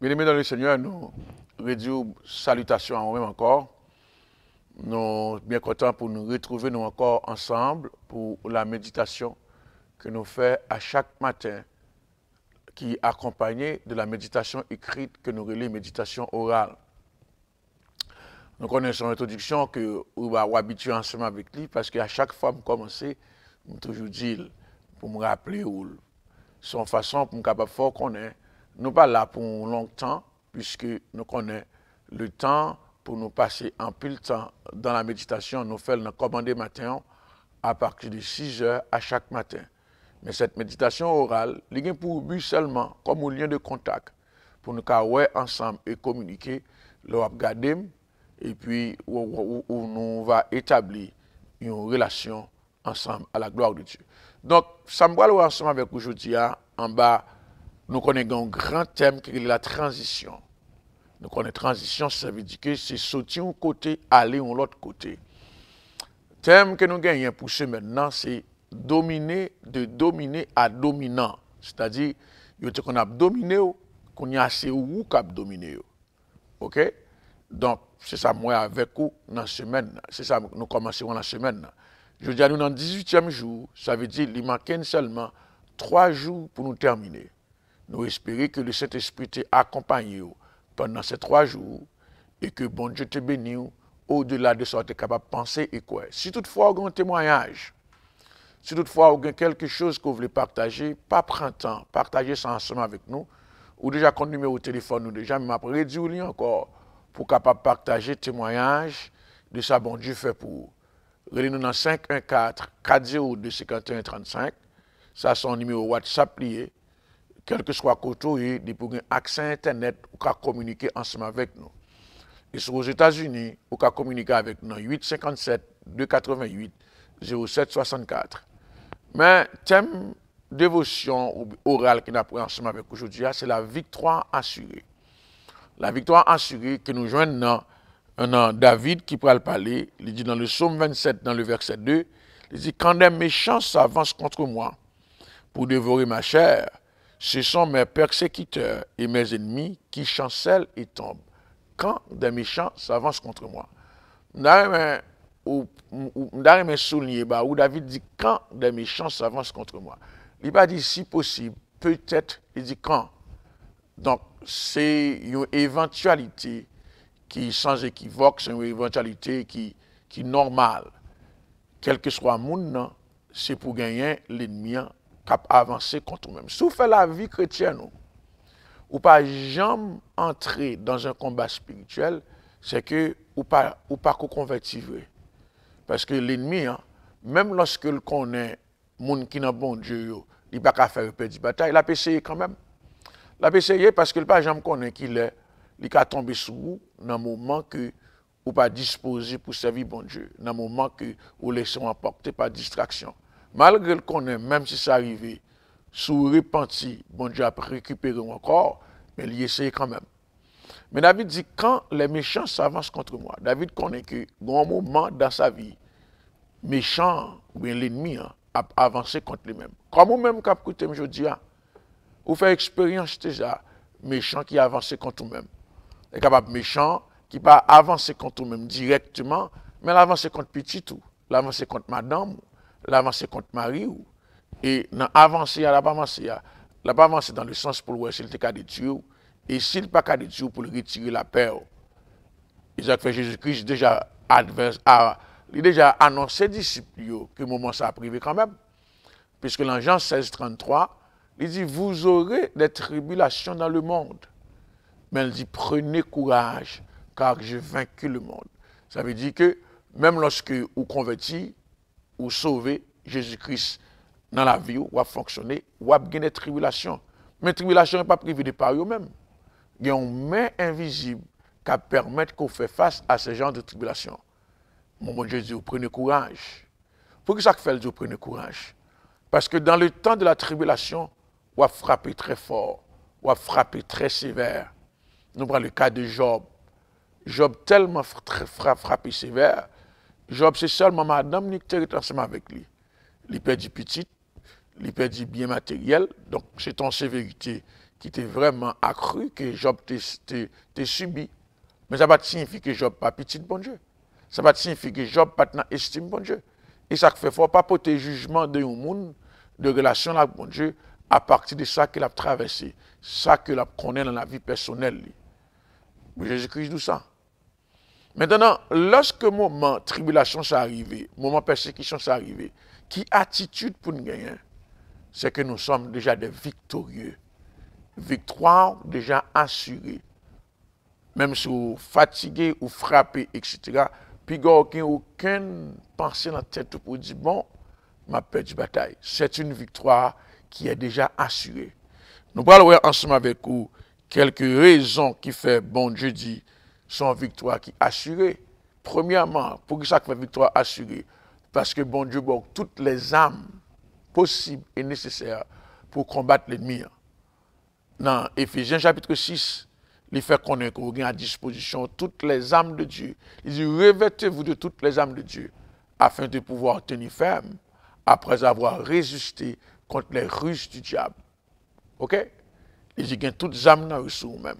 Bien-aimés dans le Seigneur, nous réduisons salutations à nous-mêmes encore. Nous sommes bien contents pour nous retrouver nous encore ensemble pour la méditation que nous faisons à chaque matin, qui est accompagnée de la méditation écrite que nous la méditation orale. Nous connaissons introduction que nous sommes habituer ensemble avec lui parce qu'à chaque fois que nous commençons, nous toujours dit pour me rappeler où. C'est façon pour nous capable de faire qu'on est nous pas là pour longtemps, puisque nous connaissons le temps pour nous passer un peu de temps dans la méditation. Nous faisons le commandé matin à partir de 6 heures à chaque matin. Mais cette méditation orale, elle est pour but seulement comme un lien de contact pour nous faire ensemble et communiquer, le regarder et puis nous va établir une relation ensemble à la gloire de Dieu. Donc, ça me ensemble avec aujourd'hui hein, en bas nous connaissons un grand thème qui est la transition. Nous connaissons transition, ça veut dire que c'est sortir un côté, aller de l'autre côté. Le thème que nous gagnons pour maintenant, c'est dominer de dominer à dominant. C'est-à-dire, il qu'on a dominé, qu'on y a assez ou qu'on OK? Donc, c'est ça, moi, avec vous, dans la semaine. C'est ça, nous commençons la semaine. Je dis nous, dans le 18e jour, ça veut dire qu'il manque seulement trois jours pour nous terminer. Nous espérons que le Saint-Esprit te accompagne pendant ces trois jours et que bon Dieu te béni au-delà de ce que tu es capable de penser et quoi. Si toutefois, vous un témoignage, si toutefois, vous quelque chose que vous voulez partager, pas prendre temps, partagez ça ensemble avec nous. Ou déjà, qu'on numéro de téléphone, ou déjà, mais après, lien encore pour capable partager témoignage de ça, bon Dieu fait pour vous. Relez-nous dans 514 402 35 Ça, c'est son numéro WhatsApp lié quel que soit côté, ils peuvent accès à Internet pour communiquer ensemble avec nous. Et sur aux États-Unis, vous pouvez communiquer avec nous 857 288 0764. Mais thème dévotion orale que nous pris ensemble avec aujourd'hui, ah, c'est la victoire assurée. La victoire assurée que nous joignons dans, David qui le parler, il dit dans le psaume 27, dans le verset 2, il dit Quand des méchants s'avancent contre moi pour dévorer ma chair, ce sont mes persécuteurs et mes ennemis qui chancellent et tombent quand des méchants s'avancent contre moi. me souligné bah, où David dit quand des méchants s'avancent contre moi. Il dit pas dit si possible, peut-être, il dit quand. Donc, c'est une éventualité qui sans équivoque, c'est une éventualité qui, qui normale. Quel que soit le monde, c'est pour gagner l'ennemi hein avancer contre nous-mêmes. Si vous faites la vie chrétienne, ou ne pas jamais entrer dans un combat spirituel, c'est que ou pas ou pas converti. Parce que l'ennemi, hein, même lorsque le connaît, monde qui bon Dieu, il il a pas faire une bataille, il a essayé quand même. Il a essayé parce qu'il pas jamais connaît qu'il est, il tombé sous vous dans le moment que ou pas disposé pour servir bon Dieu, dans le moment que vous laissez emporter par distraction malgré le qu'on même si ça arrivait, sous repenti, bon Dieu a récupéré corps, mais il essaye quand même. Mais David dit, quand les méchants s'avancent contre moi, David connaît que un moment dans sa vie, méchant ou l'ennemi hein, a avancé contre lui-même. Comme vous-même qui je aujourd'hui, hein, vous faites expérience déjà, méchant qui avancent contre vous-même. et capable méchant qui pas avancer contre vous-même directement, mais l'avancer contre petit tout, l'avancer contre madame, l'avancer contre Marie, ou, et dans à la pas avancée, la pas dans le sens pour voir s'il était cas de Dieu, et s'il pas cas de Dieu pour retirer la paix. Isaac fait Jésus-Christ déjà adverse, a, il déjà annoncé disciples que le moment ça a privé quand même, puisque dans Jean 16, 33, il dit, vous aurez des tribulations dans le monde. Mais il dit, prenez courage, car j'ai vaincu le monde. Ça veut dire que même lorsque vous convertissez, ou sauver Jésus-Christ dans la vie, ou à fonctionner, ou à des tribulations. Mais tribulation n'est pas privée de par eux-mêmes. Il y a une main invisible qui permet qu'on fait face à ce genre de tribulation. Mon bon Dieu dit, prenez courage. Pourquoi ça fait vous prenez courage Parce que dans le temps de la tribulation, on a frappé très fort, on a frappé très sévère. Nous prenons le cas de Job. Job tellement frappé sévère Job, c'est seulement madame qui était ensemble avec lui. Il perdit petit, il perdit bien matériel. Donc, c'est en sévérité qui était vraiment accrue que Job t'a subi. Mais ça ne signifie que Job pas petit, bon Dieu. Ça ne signifie que Job pas estime, bon Dieu. Et ça fait fort pas porter jugement de un monde, de relation avec bon Dieu, à partir de ça qu'il a traversé, ça qu'il a connu dans la vie personnelle. Mais Jésus-Christ, nous ça. Maintenant, lorsque moment tribulation s'est arrivé, moment persécution s'est arrivé, qui attitude pour nous gagner C'est que nous sommes déjà des victorieux. Victoire déjà assurée. Même si vous fatigué ou frappé, etc., puis aucun aucune pensée dans la tête pour dire, bon, ma perdu bataille. C'est une victoire qui est déjà assurée. Nous parlons ensemble avec vous quelques raisons qui fait bon Dieu dit son victoire qui assurée. Premièrement, pour que chaque victoire assurée, parce que bon Dieu bon toutes les âmes possibles et nécessaires pour combattre l'ennemi. Hein. Dans Ephésiens chapitre 6, il fait connaître qu'on à disposition toutes les âmes de Dieu. Il dit, revêtez-vous de toutes les âmes de Dieu, afin de pouvoir tenir ferme, après avoir résisté contre les ruses du diable. OK? Il dit, toutes les âmes dans vous-même.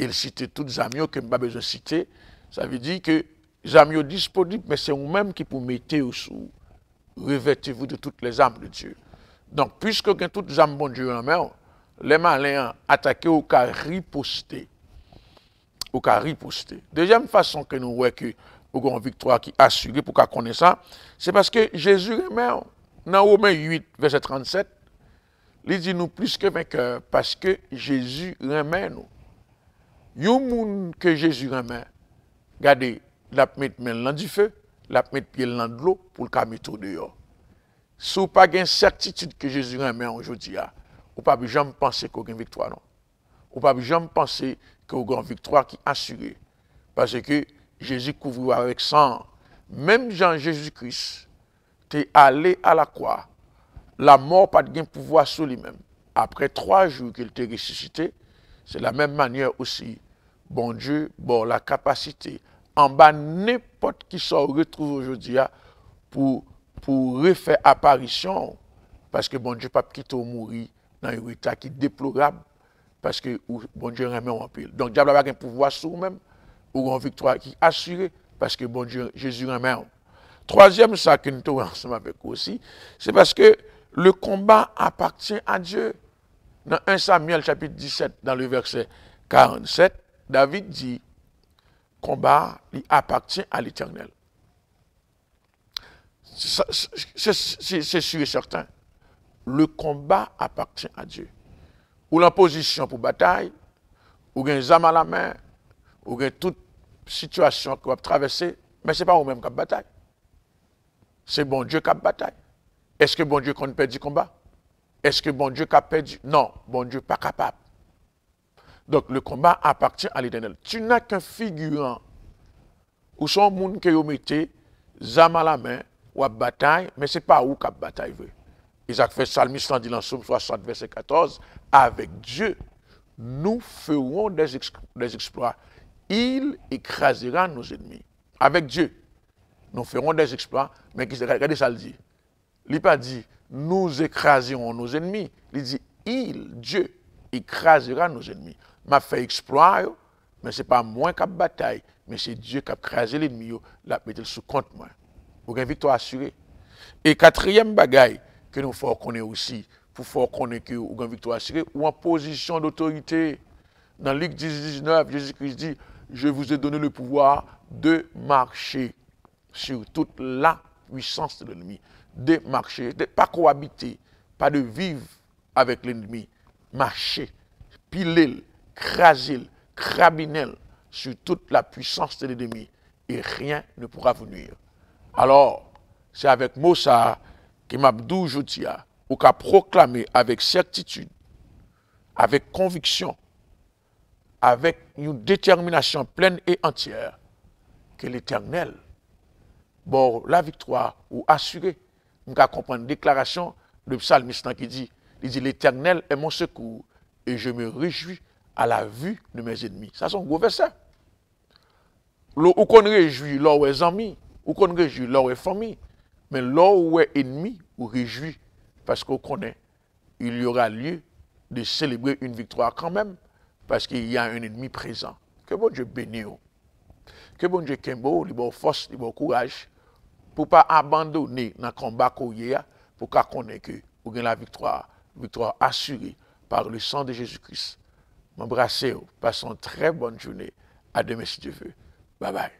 Il cite toutes Zamio que je n'ai pas besoin de citer. Ça veut dire que Zamio disponible, mais c'est vous-même qui vous mettez au sous. Revêtez-vous de toutes les âmes de Dieu. Donc, puisque vous toutes les âmes de bon Dieu en main, les malins attaqués ou qu'à riposter. Au cas riposter. Deuxième façon que nous voyons que nous avons une victoire qui est assurée pour qu'on connaisse ça, c'est parce que Jésus même, dans Romains 8, verset 37, il dit nous plus que vainqueurs parce que Jésus remet nous. Tout y a que Jésus aimait. Regardez, il a mis la main dans le feu, il a mis le pied dans l'eau pour le tout dehors. Ce pas une certitude que Jésus aimait aujourd'hui. Vous ne pas jamais penser qu'il y a une victoire, non. Ou ne pouvez jamais penser qu'il y a une victoire qui est assurée. Parce que Jésus couvre avec sang. Même Jean-Jésus-Christ est allé à la croix. La mort n'a pas de pouvoir sur lui-même. Après trois jours qu'il est ressuscité, c'est la même manière aussi bon Dieu, bon la capacité, en bas n'importe qui se retrouve aujourd'hui hein, pour, pour refaire apparition, parce que bon Dieu, pas quitte ou mourir dans un état qui est déplorable, parce que bon Dieu remet en pile. Donc, diable a un pouvoir sur même, ou une victoire qui est assurée, parce que bon Dieu, Jésus remet en Troisième, ça que nous ensemble avec vous aussi, c'est parce que le combat appartient à Dieu. Dans 1 Samuel chapitre 17, dans le verset 47, David dit, combat, appartient à l'éternel. C'est sûr et certain. Le combat appartient à Dieu. Ou l'imposition pour bataille, ou les armes à la main, ou toute situation qu'on va traverser, mais ce n'est pas vous-même qui bataille. C'est bon Dieu qui bataille. Est-ce que bon Dieu qu'on perd du combat? Est-ce que bon Dieu qui a perdu? Non, bon Dieu pas capable. Donc le combat appartient à l'Éternel. Tu n'as qu'un figurant. Ou son monde que mis mettez, zam à la main, ou à bataille, mais ce n'est pas où qu'à bataille. Isaac fait le en dit dans 60, verset 14, avec Dieu, nous ferons des, exploits. Il écrasera nos ennemis. Avec Dieu, nous ferons des exploits, mais regardez ça dit. Il pas dit, nous écraserons nos ennemis. Il dit, il, Dieu, écrasera nos ennemis. M'a fait exploit, mais ce n'est pas moi qui bataille, mais c'est Dieu qui a écrasé l'ennemi, l'a mis sous compte moi. Vous avez une victoire assurée. Et quatrième bagaille que nous faut connaître aussi, pour faire connaître que vous avez une victoire assurée, ou en position d'autorité. Dans Luc 10, 19, Jésus-Christ dit, je vous ai donné le pouvoir de marcher sur toute la puissance de l'ennemi. De marcher, de ne pas cohabiter, pas de vivre avec l'ennemi, marcher, piler, crasé, crabinel sur toute la puissance de l'ennemi et rien ne pourra vous nuire. Alors, c'est avec Moussa que Mabdou Joutia ou proclamé avec certitude, avec conviction, avec une détermination pleine et entière, que l'Éternel, bon, la victoire ou assurée, nous comprendre une déclaration de psalmiste qui dit il dit, l'Éternel est mon secours et je me réjouis à la vue de mes ennemis. Ça, c'est un gros verset. Où qu'on réjouit où est ami, Où qu'on réjouit est famille, mais où est ennemi, on réjouit, parce qu'on connaît, il y aura lieu de célébrer une victoire quand même, parce qu'il y a un ennemi présent. Que bon Dieu bénisse. Que bon Dieu Kembo, ait bon force, un bon courage, pour ne pas abandonner dans le combat qu'il y a, pour qu'on connaisse que vous gagner la victoire victoire assurée par le sang de Jésus-Christ. M'embrassez, oh, passons une très bonne journée. À demain si Dieu Bye bye.